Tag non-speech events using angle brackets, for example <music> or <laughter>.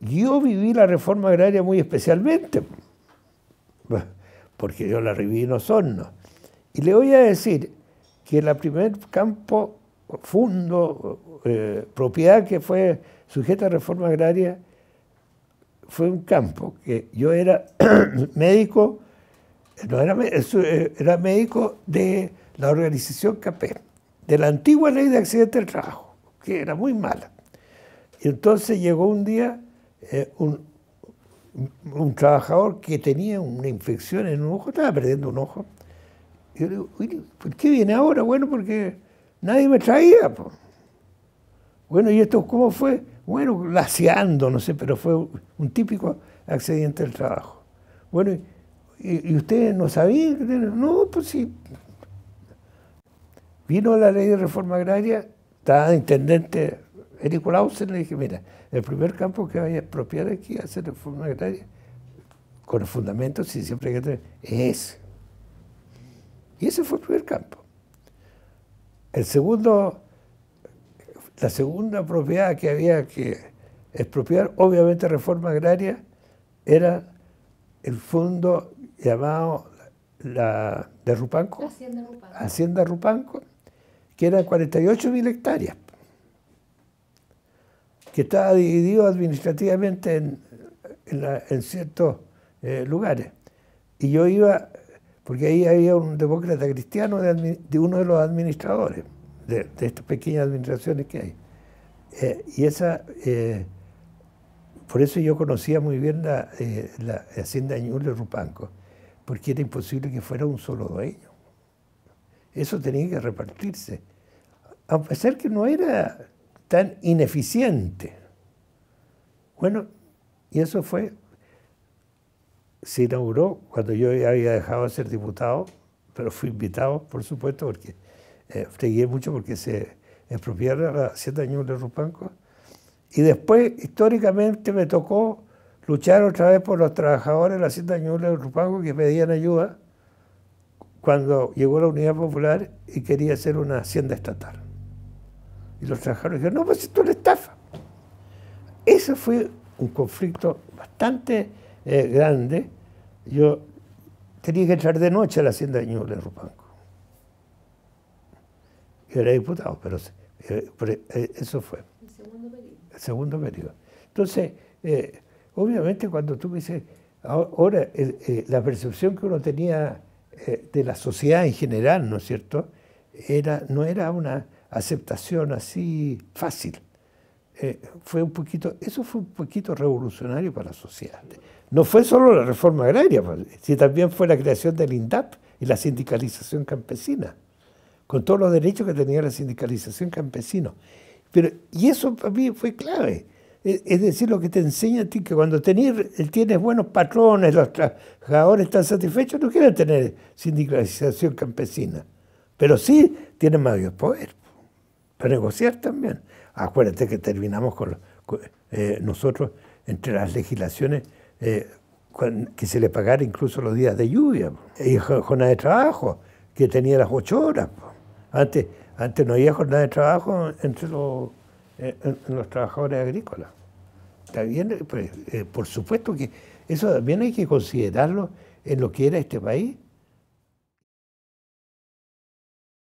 Yo viví la reforma agraria muy especialmente, porque yo la viví en Osorno. Y le voy a decir que el primer campo, fundo, eh, propiedad que fue sujeta a reforma agraria, fue un campo que yo era <clears throat> médico, no era, eh, era médico de la organización CAPE de la antigua ley de accidente del trabajo, que era muy mala. Y entonces llegó un día eh, un, trabajador que tenía una infección en un ojo, estaba perdiendo un ojo. yo le digo, ¿por qué viene ahora? Bueno, porque nadie me traía. Bueno, ¿y esto cómo fue? Bueno, laseando, no sé, pero fue un típico accidente del trabajo. Bueno, ¿y, y ustedes no sabían? No, pues sí. Vino la ley de reforma agraria, estaba intendente a se le dije, mira, el primer campo que vaya a expropiar aquí, hacer reforma agraria, con los fundamentos y siempre hay que tener, es Y ese fue el primer campo. El segundo, la segunda propiedad que había que expropiar, obviamente reforma agraria, era el fondo llamado la, de Rupanco, Hacienda Rupanco, que era que 48 48.000 hectáreas que estaba dividido administrativamente en, en, ciertos eh, lugares. Y yo iba, porque ahí había un demócrata cristiano de, uno de los administradores de, estas pequeñas administraciones que hay. Eh, y esa, eh, por eso yo conocía muy bien la, hacienda de Rupanco, porque era imposible que fuera un solo dueño. Eso tenía que repartirse. A pesar que no era tan ineficiente. Bueno, y eso fue, se inauguró cuando yo había dejado de ser diputado, pero fui invitado, por supuesto, porque eh, mucho porque se expropiaron la hacienda de de Rupanco. Y después, históricamente, me tocó luchar otra vez por los trabajadores de la hacienda de de Rupanco que pedían ayuda cuando llegó la Unidad Popular y quería hacer una hacienda estatal. Y los trabajadores dijeron, no, pues esto es una estafa. Ese fue un conflicto bastante eh, grande. Yo tenía que entrar de noche a la hacienda de Ñuble, en Rupanco. Yo era diputado, pero, eh, eh, eso fue. El segundo periodo. Entonces, obviamente cuando tú me dices, ahora la percepción que uno tenía de la sociedad en general, ¿no es cierto?, era, no era una aceptación así fácil. Eh, fue un poquito, eso fue un poquito revolucionario para la sociedad. No fue solo la reforma agraria, pues, si también fue la creación del INDAP y la sindicalización campesina, con todos los derechos que tenía la sindicalización campesina. Pero, y eso para mí fue clave. E, es decir, lo que te enseña a ti que cuando tienes buenos patrones, los trabajadores están satisfechos, no quieren tener sindicalización campesina, pero sí tienen mayor poder para negociar también. Acuérdate que terminamos con, eh, nosotros entre las legislaciones eh, que se le pagara incluso los días de lluvia y jornada de trabajo, que tenía las ocho horas. Antes, antes no había jornada de trabajo entre los, eh, los trabajadores agrícolas. También, pues, por supuesto que eso también hay que considerarlo en lo que era este país.